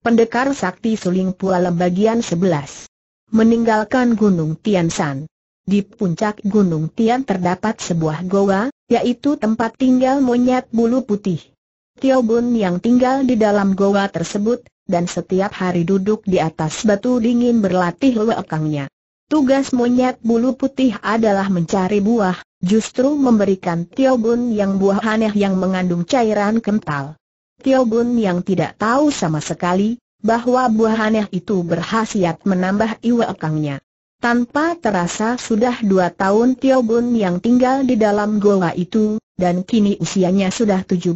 Pendekar Sakti Suling Pualem bagian 11. Meninggalkan Gunung Tian Tiansan. Di puncak Gunung Tian terdapat sebuah goa, yaitu tempat tinggal monyet bulu putih. Tio Bun yang tinggal di dalam goa tersebut, dan setiap hari duduk di atas batu dingin berlatih lewekangnya. Tugas monyet bulu putih adalah mencari buah, justru memberikan Tio Bun yang buah aneh yang mengandung cairan kental. Tio Bun yang tidak tahu sama sekali, bahwa buah aneh itu berhasiat menambah iwa ekangnya. Tanpa terasa sudah dua tahun Tio Bun yang tinggal di dalam goa itu, dan kini usianya sudah 17,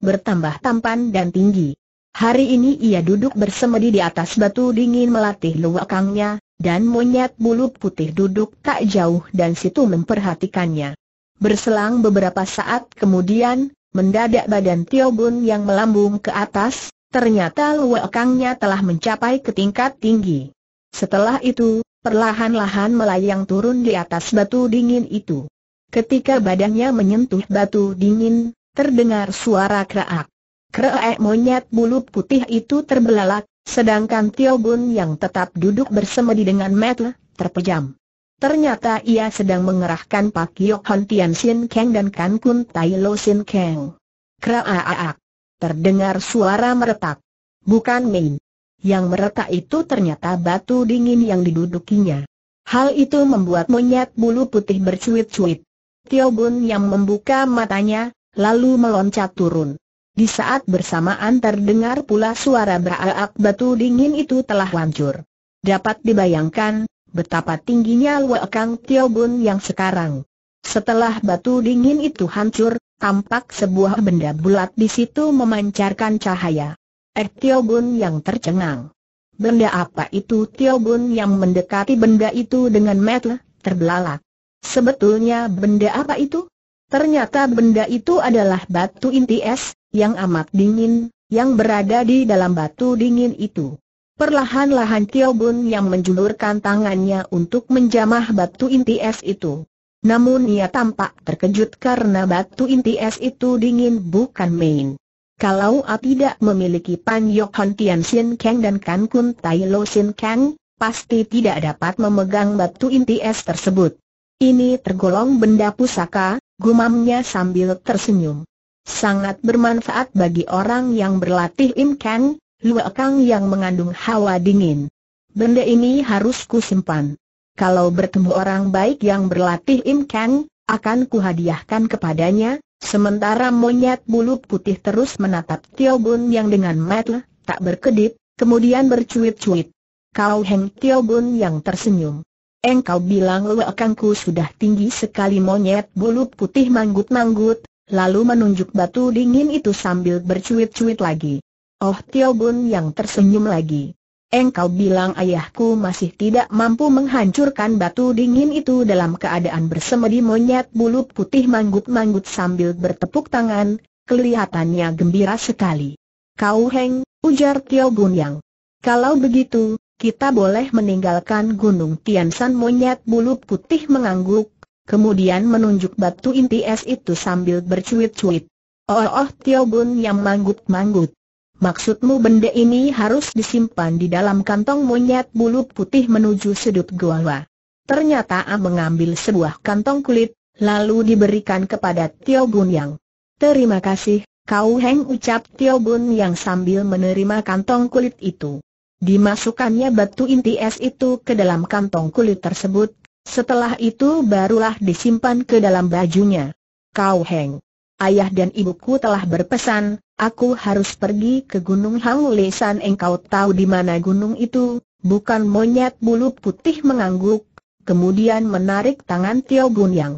bertambah tampan dan tinggi. Hari ini ia duduk bersemedi di atas batu dingin melatih luwakangnya, dan monyet bulu putih duduk tak jauh dan situ memperhatikannya. Berselang beberapa saat kemudian, Mendadak badan Tio Bun yang melambung ke atas, ternyata luwekangnya telah mencapai ke tingkat tinggi. Setelah itu, perlahan-lahan melayang turun di atas batu dingin itu. Ketika badannya menyentuh batu dingin, terdengar suara kreak. Kreak monyet bulu putih itu terbelalak, sedangkan Tio Bun yang tetap duduk bersemedi dengan metel, terpejam. Ternyata ia sedang mengerahkan Pak Yok Hon Tian Sin Kang dan Kan Kun Tai Lo Sin Kang. Kraaak. Terdengar suara meretak. Bukan main. Yang meretak itu ternyata batu dingin yang didudukinya. Hal itu membuat monyet bulu putih bercuit-cuit. Tio Bun yang membuka matanya, lalu meloncat turun. Di saat bersamaan terdengar pula suara beraak batu dingin itu telah hancur. Dapat dibayangkan, betapa tingginya Luekang Tiobun yang sekarang. Setelah batu dingin itu hancur, tampak sebuah benda bulat di situ memancarkan cahaya. Eh Tiobun yang tercengang. Benda apa itu Tiobun yang mendekati benda itu dengan metel, terbelalak. Sebetulnya benda apa itu? Ternyata benda itu adalah batu inti es, yang amat dingin, yang berada di dalam batu dingin itu. Perlahan-lahan Tio Bun yang menjulurkan tangannya untuk menjamah batu inti es itu. Namun ia tampak terkejut karena batu inti es itu dingin bukan main. Kalau A tidak memiliki Pan Yok Hon Tian Sin Kang dan Kan Kun Tai Lo Sin Kang, pasti tidak dapat memegang batu inti es tersebut. Ini tergolong benda pusaka, gumamnya sambil tersenyum. Sangat bermanfaat bagi orang yang berlatih Im Kang, luakang yang mengandung hawa dingin. Benda ini harus ku simpan. Kalau bertemu orang baik yang berlatih imkan, akan ku hadiahkan kepadanya, sementara monyet bulu putih terus menatap Tio Bun yang dengan mata tak berkedip, kemudian bercuit-cuit. Kau Heng Tio Bun yang tersenyum. Engkau bilang luakangku sudah tinggi sekali monyet bulu putih manggut-manggut, lalu menunjuk batu dingin itu sambil bercuit-cuit lagi. Oh Tio Bun yang tersenyum lagi. Engkau bilang ayahku masih tidak mampu menghancurkan batu dingin itu dalam keadaan bersemedi monyet bulu putih manggut-manggut sambil bertepuk tangan, kelihatannya gembira sekali. Kau Heng, ujar Tio Bun Yang. Kalau begitu, kita boleh meninggalkan Gunung Tian San. monyet bulu putih mengangguk, kemudian menunjuk batu inti es itu sambil bercuit-cuit. Oh, oh Tio Bun Yang manggut-manggut. Maksudmu benda ini harus disimpan di dalam kantong monyet bulu putih menuju sudut gua. Ternyata A mengambil sebuah kantong kulit, lalu diberikan kepada Tio Bun Yang. Terima kasih, kau Heng ucap Tio Bun Yang sambil menerima kantong kulit itu. Dimasukkannya batu inti es itu ke dalam kantong kulit tersebut, setelah itu barulah disimpan ke dalam bajunya. Kau Heng ayah dan ibuku telah berpesan, aku harus pergi ke Gunung Hangulisan engkau tahu di mana gunung itu, bukan monyet bulu putih mengangguk, kemudian menarik tangan Tio Bun Yang.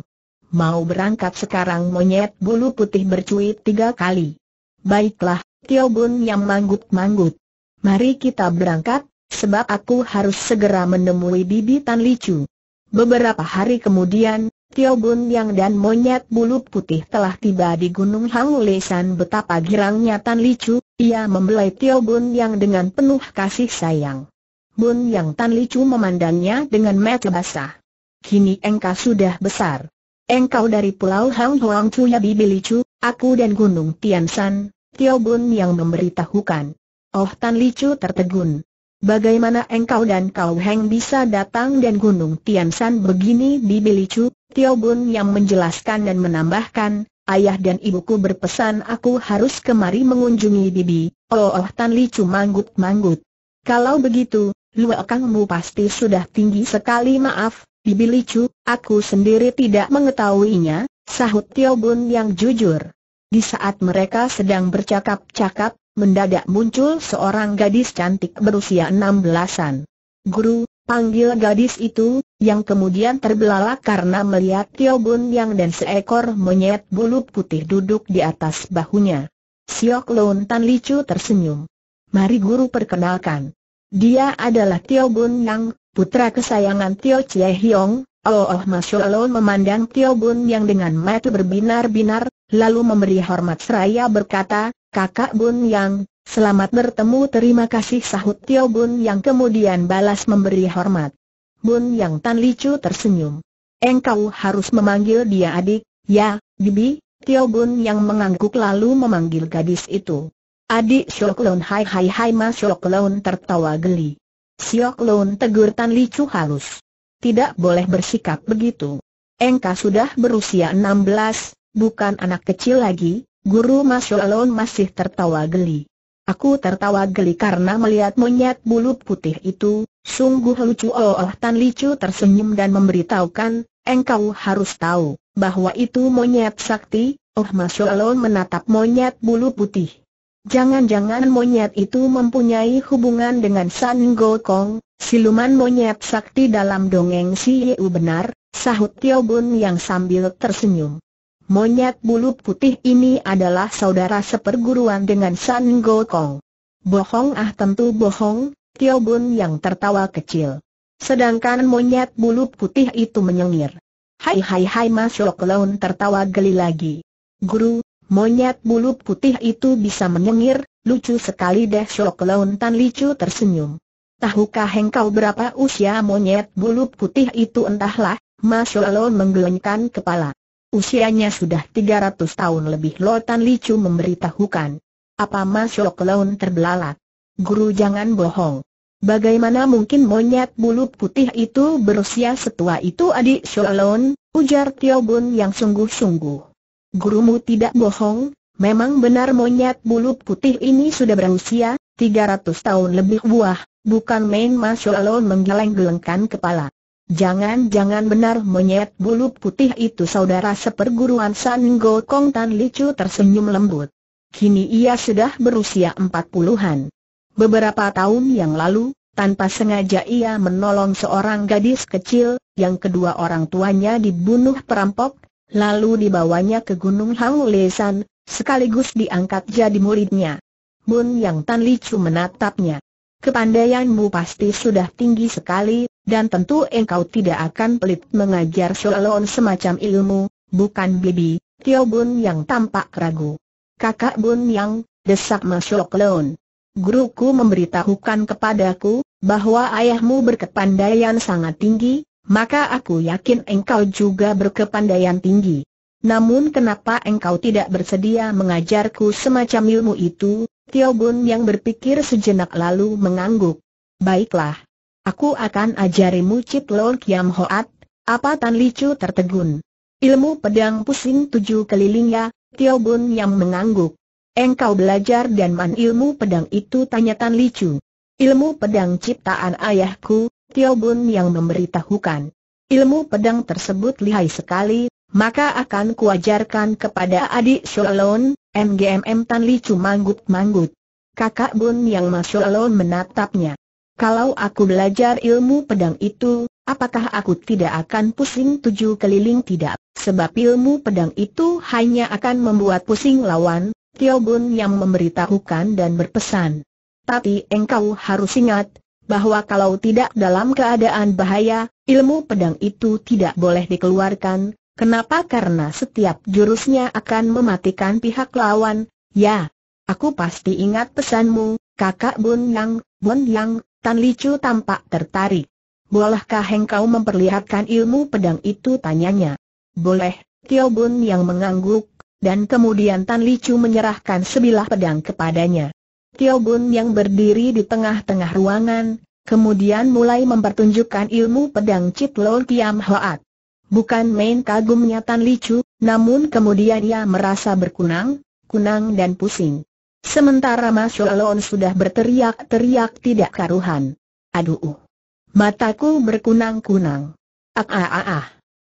Mau berangkat sekarang monyet bulu putih bercuit tiga kali. Baiklah, Tio Bun Yang manggut-manggut. Mari kita berangkat, sebab aku harus segera menemui bibi Tan Licu. Beberapa hari kemudian, Tio Bun Yang dan monyet bulu putih telah tiba di Gunung Hangulisan betapa girangnya Tan Licu, ia membelai Tio Bun Yang dengan penuh kasih sayang. Bun Yang Tan Licu memandangnya dengan mata basah. Kini engkau sudah besar. Engkau dari pulau Hang Huang Cuya Bibi Licu, aku dan Gunung Tian Tiansan, Tio Bun Yang memberitahukan. Oh Tan Licu tertegun. Bagaimana engkau dan kau Heng bisa datang dan Gunung Tian Tiansan begini Bibi Licu, Tio Bun yang menjelaskan dan menambahkan, ayah dan ibuku berpesan aku harus kemari mengunjungi bibi, oh, oh Tan Li manggut-manggut. Kalau begitu, luakangmu pasti sudah tinggi sekali maaf, bibi Li Chu, aku sendiri tidak mengetahuinya, sahut Tio Bun yang jujur. Di saat mereka sedang bercakap-cakap, mendadak muncul seorang gadis cantik berusia enam belasan. Guru, Panggil gadis itu, yang kemudian terbelalak karena melihat Tio Bun Yang dan seekor monyet bulu putih duduk di atas bahunya. Siok Loon Tan Licu tersenyum. Mari guru perkenalkan. Dia adalah Tio Bun Yang, putra kesayangan Tio Chie Hiong. Oh, oh Masya Allah memandang Tio Bun Yang dengan mata berbinar-binar, lalu memberi hormat seraya berkata, Kakak Bun Yang, Selamat bertemu terima kasih sahut Tio Bun yang kemudian balas memberi hormat. Bun yang Tan Licu tersenyum. Engkau harus memanggil dia adik, ya, bibi, Tio Bun yang mengangguk lalu memanggil gadis itu. Adik Siok hai hai hai mas Siok tertawa geli. Siok tegur Tan Licu halus. Tidak boleh bersikap begitu. Engkau sudah berusia 16, bukan anak kecil lagi, guru Mas Yolon masih tertawa geli. Aku tertawa geli karena melihat monyet bulu putih itu, sungguh lucu oh, oh Tan Licu tersenyum dan memberitahukan, engkau harus tahu, bahwa itu monyet sakti, oh Masya Allah menatap monyet bulu putih. Jangan-jangan monyet itu mempunyai hubungan dengan San Gokong, siluman monyet sakti dalam dongeng si Yeu benar, sahut Tio Bun yang sambil tersenyum. Monyet bulu putih ini adalah saudara seperguruan dengan San Gokong. Bohong ah tentu bohong, Tio Bun yang tertawa kecil. Sedangkan monyet bulu putih itu menyengir. Hai hai hai Mas Yok Laun tertawa geli lagi. Guru, monyet bulu putih itu bisa menyengir, lucu sekali deh Yok Laun Tan Licu tersenyum. Tahukah engkau berapa usia monyet bulu putih itu entahlah, Mas Laun menggelengkan kepala usianya sudah 300 tahun lebih Lotan Licu memberitahukan. Apa Masyok Laun terbelalak? Guru jangan bohong. Bagaimana mungkin monyet bulu putih itu berusia setua itu adik Sholon, ujar Tio Bun yang sungguh-sungguh. Gurumu tidak bohong, memang benar monyet bulu putih ini sudah berusia, 300 tahun lebih buah, bukan main mas Sholon menggeleng-gelengkan kepala. Jangan-jangan benar monyet bulu putih itu saudara seperguruan San Go Kong Tan Licu tersenyum lembut. Kini ia sudah berusia empat puluhan. Beberapa tahun yang lalu, tanpa sengaja ia menolong seorang gadis kecil, yang kedua orang tuanya dibunuh perampok, lalu dibawanya ke Gunung Hang Lesan, sekaligus diangkat jadi muridnya. Bun Yang Tan Licu menatapnya. Kepandaianmu pasti sudah tinggi sekali, dan tentu engkau tidak akan pelit mengajar Sholon semacam ilmu, bukan Bibi, Tio Bun yang tampak ragu. Kakak Bun yang, desak Mas Sholon. Guruku memberitahukan kepadaku, bahwa ayahmu berkepandaian sangat tinggi, maka aku yakin engkau juga berkepandaian tinggi. Namun kenapa engkau tidak bersedia mengajarku semacam ilmu itu? Tio Bun yang berpikir sejenak lalu mengangguk. Baiklah, Aku akan ajarimu Cip Lol Kiam Hoat, apa Tan Licu tertegun. Ilmu pedang pusing tujuh kelilingnya, Tio Bun yang mengangguk. Engkau belajar dan man ilmu pedang itu tanya Tan Licu. Ilmu pedang ciptaan ayahku, Tio Bun yang memberitahukan. Ilmu pedang tersebut lihai sekali, maka akan kuajarkan kepada adik Sholon, MGMM Tan Licu manggut-manggut. Kakak Bun yang masuk Sholon menatapnya. Kalau aku belajar ilmu pedang itu, apakah aku tidak akan pusing tujuh keliling tidak? Sebab ilmu pedang itu hanya akan membuat pusing lawan, Tio Bun yang memberitahukan dan berpesan. Tapi engkau harus ingat, bahwa kalau tidak dalam keadaan bahaya, ilmu pedang itu tidak boleh dikeluarkan, kenapa? Karena setiap jurusnya akan mematikan pihak lawan, ya. Aku pasti ingat pesanmu, kakak Bun Yang, Bun Yang, Tan Licu tampak tertarik. Bolehkah engkau memperlihatkan ilmu pedang itu tanyanya? Boleh, Tio Bun yang mengangguk, dan kemudian Tan Licu menyerahkan sebilah pedang kepadanya. Tio Bun yang berdiri di tengah-tengah ruangan, kemudian mulai mempertunjukkan ilmu pedang Cip Lo Kiam Hoat. Bukan main kagumnya Tan Licu, namun kemudian ia merasa berkunang, kunang dan pusing. Sementara Masya Yolon sudah berteriak-teriak tidak karuhan. Aduh. Uh. Mataku berkunang-kunang. Ah ah ah ah.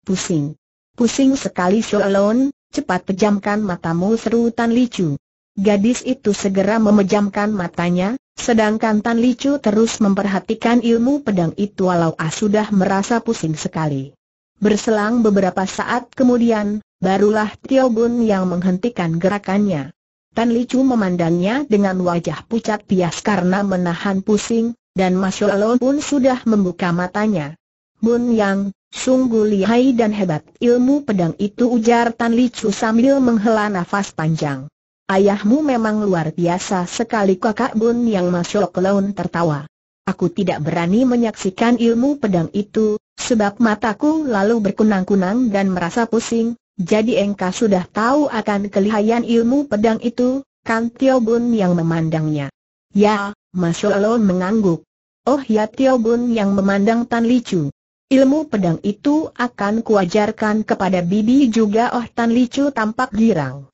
Pusing. Pusing sekali Sholon, cepat pejamkan matamu seru Tan Licu. Gadis itu segera memejamkan matanya, sedangkan Tan Licu terus memperhatikan ilmu pedang itu walau Ah sudah merasa pusing sekali. Berselang beberapa saat kemudian, barulah Tio Bun yang menghentikan gerakannya. Tan Licu memandangnya dengan wajah pucat pias karena menahan pusing, dan Masya Allah pun sudah membuka matanya. Bun Yang, sungguh lihai dan hebat ilmu pedang itu ujar Tan Licu sambil menghela nafas panjang. Ayahmu memang luar biasa sekali kakak Bun Yang Masya Allah tertawa. Aku tidak berani menyaksikan ilmu pedang itu, sebab mataku lalu berkunang-kunang dan merasa pusing, jadi engkau sudah tahu akan kelihayan ilmu pedang itu, kan Tio Bun yang memandangnya. Ya, Masya Allah mengangguk. Oh ya Tio Bun yang memandang Tan Licu. Ilmu pedang itu akan kuajarkan kepada Bibi juga oh Tan Licu tampak girang.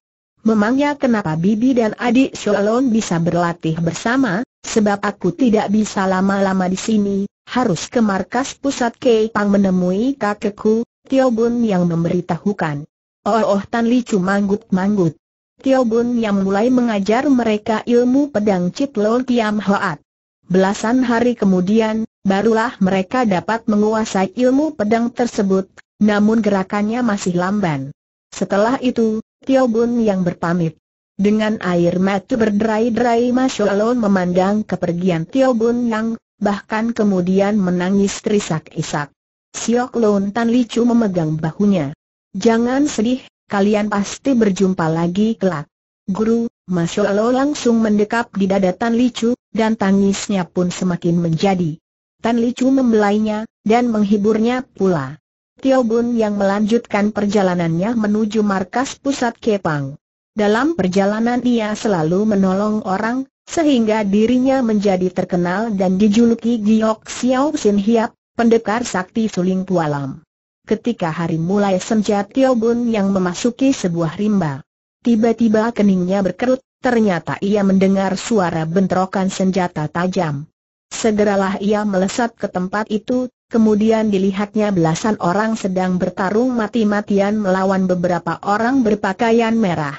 Memangnya kenapa Bibi dan adik Sholon bisa berlatih bersama, sebab aku tidak bisa lama-lama di sini, harus ke markas pusat Pang menemui kakekku, Tio Bun yang memberitahukan. Oh oh Tan Li manggut-manggut. Tio Bun yang mulai mengajar mereka ilmu pedang Cip Lol Kiam Hoat. Belasan hari kemudian, barulah mereka dapat menguasai ilmu pedang tersebut, namun gerakannya masih lamban. Setelah itu, Tio Bun yang berpamit. Dengan air mata berderai-derai Masya Allah memandang kepergian Tio Bun yang, bahkan kemudian menangis terisak-isak. Siok Loon Tan Chu memegang bahunya. Jangan sedih, kalian pasti berjumpa lagi kelak. Guru, Masya Allah langsung mendekap di dada Tan Chu, dan tangisnya pun semakin menjadi. Tan Chu membelainya, dan menghiburnya pula. Tio Bun yang melanjutkan perjalanannya menuju markas pusat Kepang. Dalam perjalanan ia selalu menolong orang, sehingga dirinya menjadi terkenal dan dijuluki Giok Xiao Sin Hiap, pendekar sakti suling pualam. Ketika hari mulai senja Tio Bun yang memasuki sebuah rimba. Tiba-tiba keningnya berkerut, ternyata ia mendengar suara bentrokan senjata tajam. Segeralah ia melesat ke tempat itu, kemudian dilihatnya belasan orang sedang bertarung mati-matian melawan beberapa orang berpakaian merah.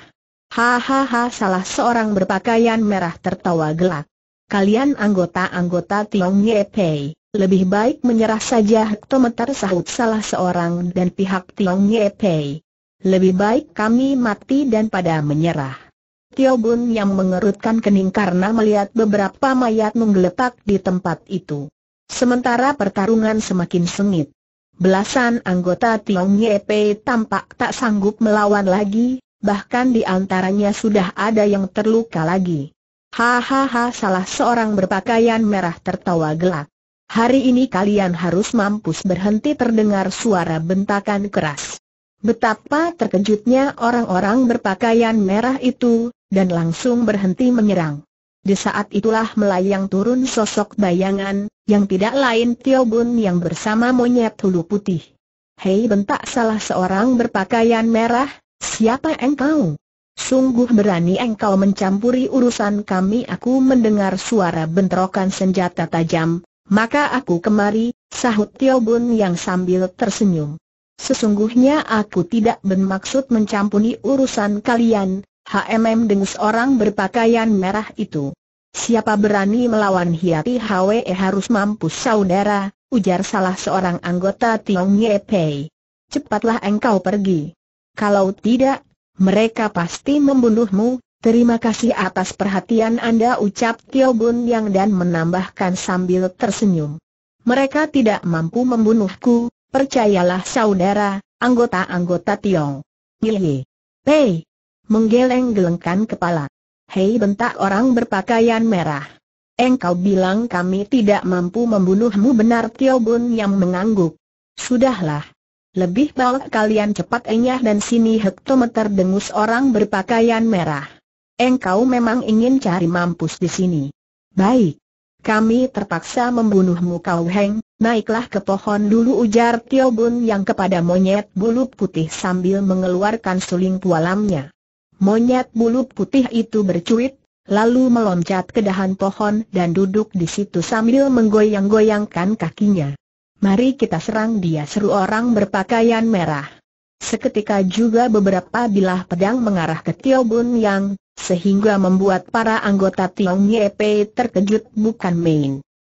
Hahaha salah seorang berpakaian merah tertawa gelak. Kalian anggota-anggota Tiong Ye Pei. Lebih baik menyerah saja hektometer sahut salah seorang dan pihak Tiong Nye Pei. Lebih baik kami mati dan pada menyerah. Tio Bun yang mengerutkan kening karena melihat beberapa mayat menggeletak di tempat itu. Sementara pertarungan semakin sengit. Belasan anggota Tiong Pei tampak tak sanggup melawan lagi, bahkan di antaranya sudah ada yang terluka lagi. Hahaha salah seorang berpakaian merah tertawa gelak. Hari ini kalian harus mampus berhenti terdengar suara bentakan keras. Betapa terkejutnya orang-orang berpakaian merah itu, dan langsung berhenti menyerang. Di saat itulah melayang turun sosok bayangan, yang tidak lain Tio Bun yang bersama monyet hulu putih. Hei bentak salah seorang berpakaian merah, siapa engkau? Sungguh berani engkau mencampuri urusan kami Aku mendengar suara bentrokan senjata tajam, maka aku kemari, sahut Tio Bun yang sambil tersenyum. Sesungguhnya aku tidak bermaksud mencampuri urusan kalian, HMM dengus orang berpakaian merah itu. Siapa berani melawan Hiati Hwe eh harus mampus saudara, ujar salah seorang anggota Tiong Ye Pei. Cepatlah engkau pergi. Kalau tidak, mereka pasti membunuhmu, Terima kasih atas perhatian Anda ucap Tio Bun Yang dan menambahkan sambil tersenyum. Mereka tidak mampu membunuhku, percayalah saudara, anggota-anggota Tiong. Ngiye. Pei. Menggeleng-gelengkan kepala. Hei bentak orang berpakaian merah. Engkau bilang kami tidak mampu membunuhmu benar Tio Bun yang mengangguk. Sudahlah. Lebih baik kalian cepat enyah dan sini hektometer dengus orang berpakaian merah. Engkau memang ingin cari mampus di sini. Baik. Kami terpaksa membunuhmu kau Heng, naiklah ke pohon dulu ujar Tio Bun yang kepada monyet bulu putih sambil mengeluarkan suling pualamnya. Monyet bulu putih itu bercuit, lalu meloncat ke dahan pohon dan duduk di situ sambil menggoyang-goyangkan kakinya. Mari kita serang dia seru orang berpakaian merah. Seketika juga beberapa bilah pedang mengarah ke Tio Bun Yang, sehingga membuat para anggota Tiong Yepe terkejut bukan main.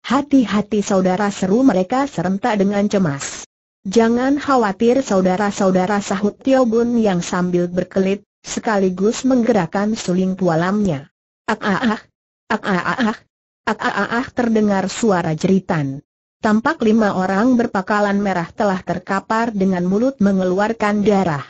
Hati-hati saudara seru mereka serentak dengan cemas. Jangan khawatir saudara-saudara sahut Tio Bun Yang sambil berkelit, sekaligus menggerakkan suling pualamnya. Ak ah ah, ak ah ah, ak ah ah terdengar suara jeritan. Tampak lima orang berpakalan merah telah terkapar dengan mulut mengeluarkan darah.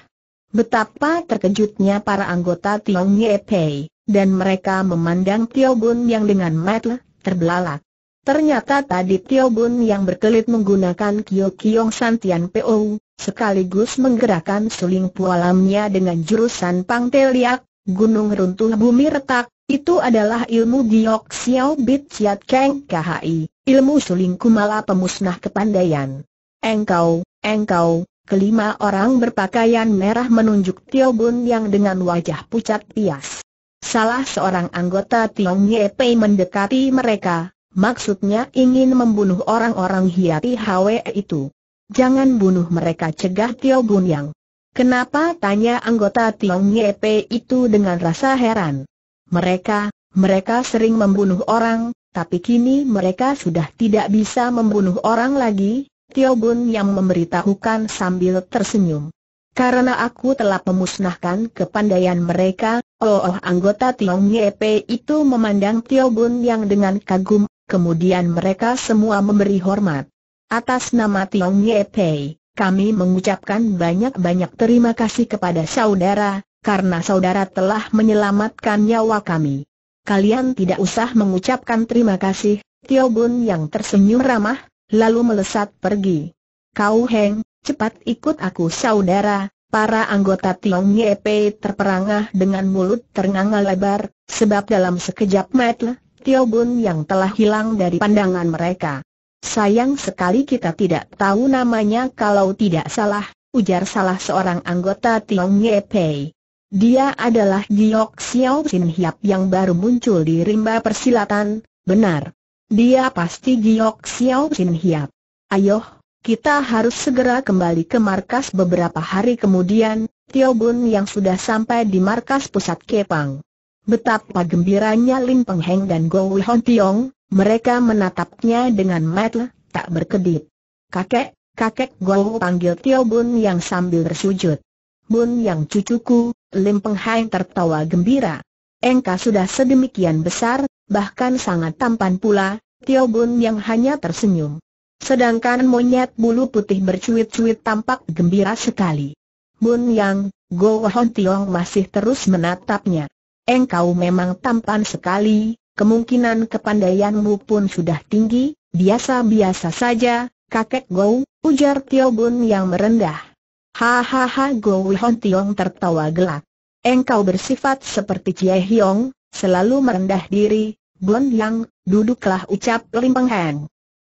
Betapa terkejutnya para anggota Tiong Ye Pei, dan mereka memandang Tio Bun yang dengan mata terbelalak. Ternyata tadi Tio Bun yang berkelit menggunakan Kyo Kiong Santian PO, sekaligus menggerakkan suling pualamnya dengan jurusan Pangteliak, gunung runtuh bumi retak, itu adalah ilmu Giok Xiao Bit Chiat Keng KHI, ilmu suling kumala pemusnah kepandaian. Engkau, engkau, kelima orang berpakaian merah menunjuk Tio Bun yang dengan wajah pucat pias. Salah seorang anggota Tiong Ye Pei mendekati mereka, maksudnya ingin membunuh orang-orang Hiati Hwe itu. Jangan bunuh mereka cegah Tio Bun yang. Kenapa tanya anggota Tiong Ye Pei itu dengan rasa heran. Mereka, mereka sering membunuh orang, tapi kini mereka sudah tidak bisa membunuh orang lagi, Tio Bun yang memberitahukan sambil tersenyum. Karena aku telah memusnahkan kepandaian mereka, oh, oh anggota Tiong Yepe itu memandang Tio Bun yang dengan kagum, kemudian mereka semua memberi hormat. Atas nama Tiong Yepe, kami mengucapkan banyak-banyak terima kasih kepada saudara, karena saudara telah menyelamatkan nyawa kami. Kalian tidak usah mengucapkan terima kasih, Tio Bun yang tersenyum ramah, lalu melesat pergi. Kau Heng, cepat ikut aku saudara, para anggota Tiong Yepe terperangah dengan mulut ternganga lebar, sebab dalam sekejap matlah Tio Bun yang telah hilang dari pandangan mereka. Sayang sekali kita tidak tahu namanya kalau tidak salah, ujar salah seorang anggota Tiong Yepei. Dia adalah Giok Xiao Sin Hiap yang baru muncul di rimba persilatan, benar. Dia pasti Giok Xiao Sin Hiap. Ayo, kita harus segera kembali ke markas beberapa hari kemudian, Tio Bun yang sudah sampai di markas pusat Kepang. Betapa gembiranya Lin Peng Heng dan Go Hon Tiong, mereka menatapnya dengan mata tak berkedip. Kakek, kakek Go panggil Tio Bun yang sambil bersujud. Bun yang cucuku, Lim Peng Hai tertawa gembira. Engkau sudah sedemikian besar, bahkan sangat tampan pula, Tio Bun yang hanya tersenyum. Sedangkan monyet bulu putih bercuit-cuit tampak gembira sekali. Bun Yang, Go Hon Tiong masih terus menatapnya. Engkau memang tampan sekali, kemungkinan kepandaianmu pun sudah tinggi, biasa-biasa saja, kakek Go, ujar Tio Bun yang merendah. Hahaha Go Hon Tiong tertawa gelak. Engkau bersifat seperti Cie Hiong, selalu merendah diri, Bun Yang, duduklah ucap Lim Peng Han.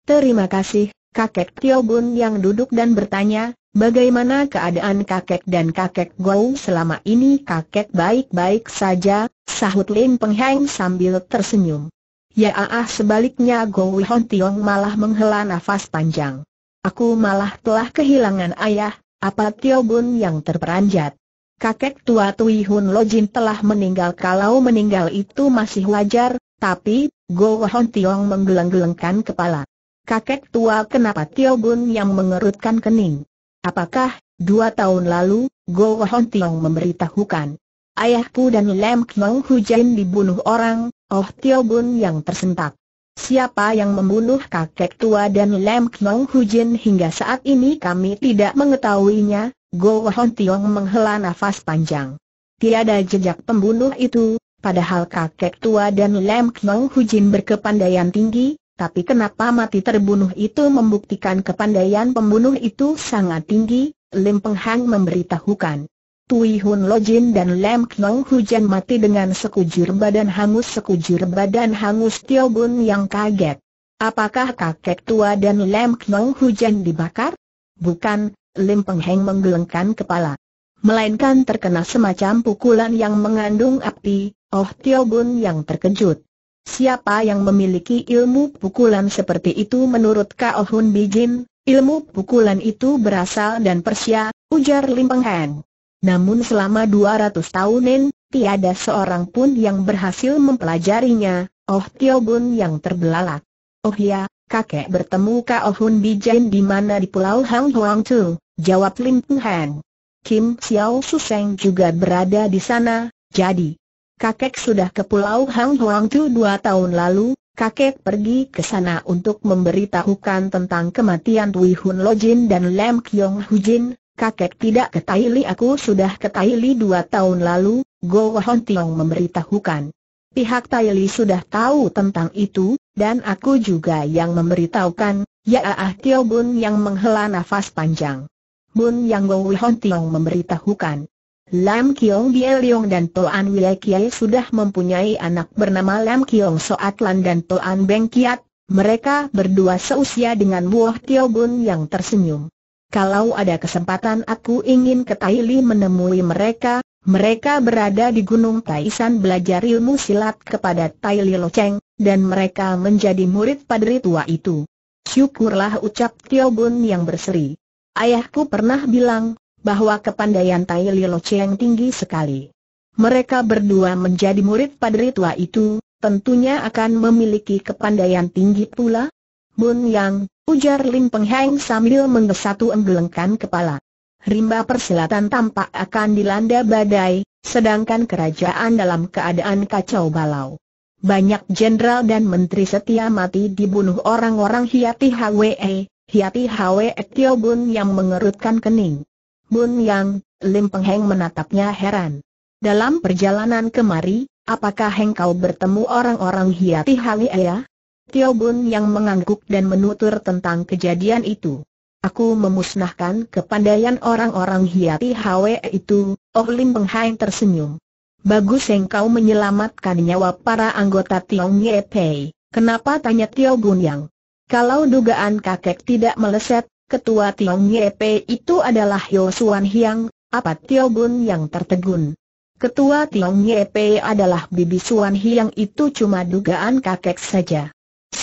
Terima kasih, kakek Tio Bun yang duduk dan bertanya, bagaimana keadaan kakek dan kakek Gou selama ini kakek baik-baik saja, sahut Lim Peng Han sambil tersenyum. Ya ah sebaliknya Gou Hon Tiong malah menghela nafas panjang. Aku malah telah kehilangan ayah, apa Tio Bun yang terperanjat? Kakek tua Tui Hun Lojin telah meninggal kalau meninggal itu masih wajar, tapi, Go Hon Tiong menggeleng-gelengkan kepala. Kakek tua kenapa Tio Bun yang mengerutkan kening? Apakah, dua tahun lalu, Go Hon Tiong memberitahukan? Ayahku dan Lem Kiong Hujan dibunuh orang, Oh Tio Bun yang tersentak. Siapa yang membunuh kakek tua dan Lem Hu Hujin hingga saat ini kami tidak mengetahuinya, Go Hon Tiong menghela nafas panjang. Tiada jejak pembunuh itu, padahal kakek tua dan Lem Hu Hujin berkepandaian tinggi, tapi kenapa mati terbunuh itu membuktikan kepandaian pembunuh itu sangat tinggi, Lim Penghang memberitahukan. Tui Hun Lojin dan Lam Knong Hujan mati dengan sekujur badan hangus sekujur badan hangus Tio Bun yang kaget. Apakah kakek tua dan Lam Knong Hujan dibakar? Bukan, Lim Peng Heng menggelengkan kepala. Melainkan terkena semacam pukulan yang mengandung api, oh Tio Bun yang terkejut. Siapa yang memiliki ilmu pukulan seperti itu menurut Kao Hun Bijin, ilmu pukulan itu berasal dan Persia, ujar Lim Peng Heng. Namun selama 200 tahunin, tiada seorang pun yang berhasil mempelajarinya, Oh Tio Bun yang terbelalak. Oh ya, kakek bertemu Ka Oh Hun Bijen di mana di Pulau Hang Huang Tu, jawab Lim Peng Han. Kim Xiao Suseng juga berada di sana, jadi kakek sudah ke Pulau Hang Huang Tu dua tahun lalu, kakek pergi ke sana untuk memberitahukan tentang kematian Tui Hun Lojin dan Lam Kiong Hujin, kakek tidak ketahili aku sudah ketahili dua tahun lalu, Go Wahon Tiong memberitahukan. Pihak Taili sudah tahu tentang itu, dan aku juga yang memberitahukan, ya Ah, ah Tio Bun yang menghela nafas panjang. Bun Yang Go Wahon Tiong memberitahukan. Lam Kiong Bie Leong dan Toan Wile Kiai sudah mempunyai anak bernama Lam Kiong Soat Lan dan Toan Beng Kiat, mereka berdua seusia dengan Buah Tio Bun yang tersenyum. Kalau ada kesempatan aku ingin ke Taili menemui mereka, mereka berada di Gunung Taisan belajar ilmu silat kepada Taili Loceng, dan mereka menjadi murid padri tua itu. Syukurlah ucap Tio Bun yang berseri. Ayahku pernah bilang, bahwa kepandaian Taili Loceng tinggi sekali. Mereka berdua menjadi murid padri tua itu, tentunya akan memiliki kepandaian tinggi pula, Bun Yang, ujar Lim Peng Heng sambil mengesatu enggelengkan kepala. Rimba persilatan tampak akan dilanda badai, sedangkan kerajaan dalam keadaan kacau balau. Banyak jenderal dan menteri setia mati dibunuh orang-orang Hiati Hwe, e, Hiati Hwe e Tio Bun yang mengerutkan kening. Bun Yang, Lim Peng Heng menatapnya heran. Dalam perjalanan kemari, apakah engkau bertemu orang-orang Hiati Hwe e ya? Tio Bun yang mengangguk dan menutur tentang kejadian itu. Aku memusnahkan kepandaian orang-orang Hiati Hwe itu, Oh Lim Peng Hai tersenyum. Bagus engkau menyelamatkan nyawa para anggota Tiong Ye Pei, kenapa tanya Tio Bun yang? Kalau dugaan kakek tidak meleset, ketua Tiong Ye Pei itu adalah Yosuan Hiang, apa Tio Bun yang tertegun? Ketua Tiong Ye Pei adalah Bibi Suan Hiang itu cuma dugaan kakek saja.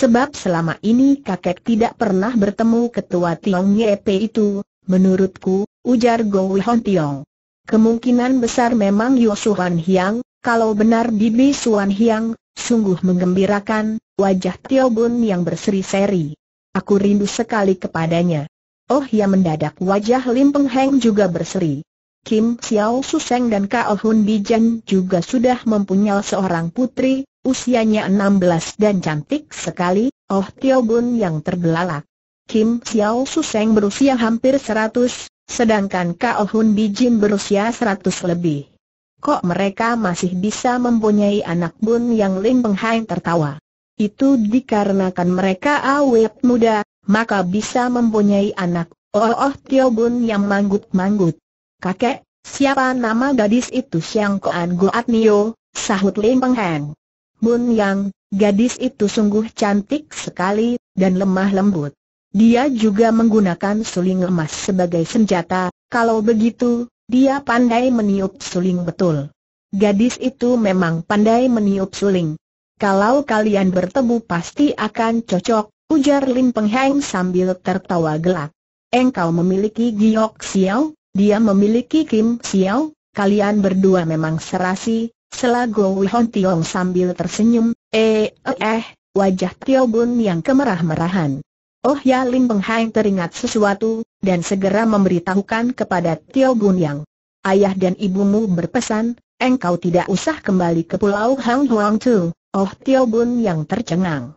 Sebab selama ini kakek tidak pernah bertemu ketua Tiong Yepe itu, menurutku, ujar Go Wihon Tiong. Kemungkinan besar memang Yu Suhan Hiang, kalau benar Bibi Suan Hiang, sungguh mengembirakan. wajah Tio Bun yang berseri-seri. Aku rindu sekali kepadanya. Oh ya mendadak wajah Lim Peng Heng juga berseri. Kim Xiao Suseng dan Kao Hun Bijan juga sudah mempunyai seorang putri, usianya 16 dan cantik sekali, Oh Tio Bun yang terbelalak. Kim Xiao Suseng berusia hampir 100, sedangkan Kao Hun Bijin berusia 100 lebih. Kok mereka masih bisa mempunyai anak Bun yang Lim Peng tertawa? Itu dikarenakan mereka awet muda, maka bisa mempunyai anak, Oh Oh Tio Bun yang manggut-manggut. Kakek, siapa nama gadis itu Siang Koan Goat Nio, sahut Lim Peng Heng. Bun Yang, gadis itu sungguh cantik sekali, dan lemah lembut. Dia juga menggunakan suling emas sebagai senjata, kalau begitu, dia pandai meniup suling betul. Gadis itu memang pandai meniup suling. Kalau kalian bertemu pasti akan cocok, ujar Lim Peng Heng sambil tertawa gelak. Engkau memiliki giok siau? Dia memiliki Kim Xiao, kalian berdua memang serasi, selago Wihon Tiong sambil tersenyum, eh, eh, eh, wajah Tio Bun yang kemerah-merahan. Oh ya Lim Peng Hai teringat sesuatu, dan segera memberitahukan kepada Tio Bun yang Ayah dan ibumu berpesan, engkau tidak usah kembali ke pulau Hang Huang Tu, oh Tio Bun yang tercengang.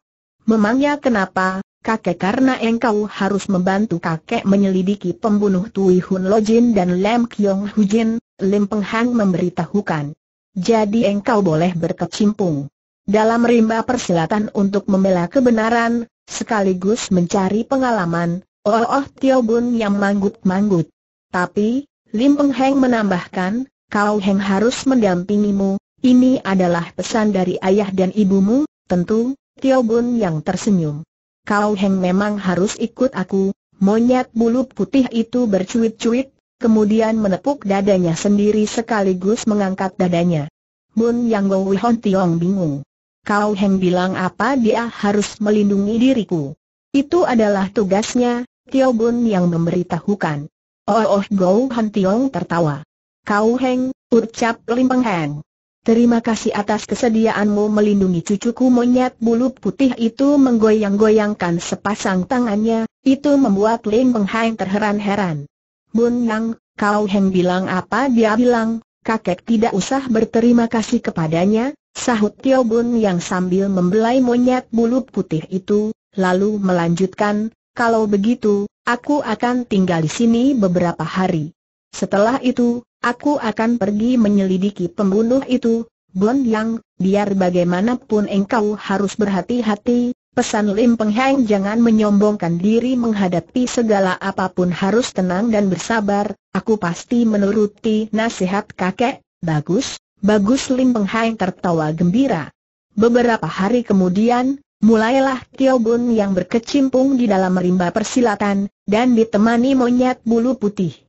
Memangnya kenapa, kakek karena engkau harus membantu kakek menyelidiki pembunuh Tui Hun Lojin dan Lam Kiong Hujin, Lim Peng Hang memberitahukan. Jadi engkau boleh berkecimpung dalam rimba persilatan untuk membela kebenaran, sekaligus mencari pengalaman, oh oh Tio Bun yang manggut-manggut. Tapi, Lim Peng Hang menambahkan, kau Heng harus mendampingimu, ini adalah pesan dari ayah dan ibumu, tentu, Tio Bun yang tersenyum kau Heng memang harus ikut aku, monyet bulu putih itu bercuit-cuit, kemudian menepuk dadanya sendiri sekaligus mengangkat dadanya. Bun Yang Gou Hon Tiong bingung. Kau Heng bilang apa dia harus melindungi diriku. Itu adalah tugasnya, Tio Bun yang memberitahukan. Oh oh Gou Han Tiong tertawa. Kau Heng, ucap Lim Peng Heng. Terima kasih atas kesediaanmu melindungi cucuku monyet bulu putih itu menggoyang-goyangkan sepasang tangannya, itu membuat Ling Peng terheran-heran. Bun Yang, kau Heng bilang apa dia bilang, kakek tidak usah berterima kasih kepadanya, sahut Tio Bun Yang sambil membelai monyet bulu putih itu, lalu melanjutkan, kalau begitu, aku akan tinggal di sini beberapa hari. Setelah itu, Aku akan pergi menyelidiki pembunuh itu, Bun Yang, biar bagaimanapun engkau harus berhati-hati, pesan Lim Peng Heng jangan menyombongkan diri menghadapi segala apapun harus tenang dan bersabar, aku pasti menuruti nasihat kakek, bagus, bagus Lim Peng Heng tertawa gembira. Beberapa hari kemudian, Mulailah Tio Bun yang berkecimpung di dalam rimba persilatan, dan ditemani monyet bulu putih.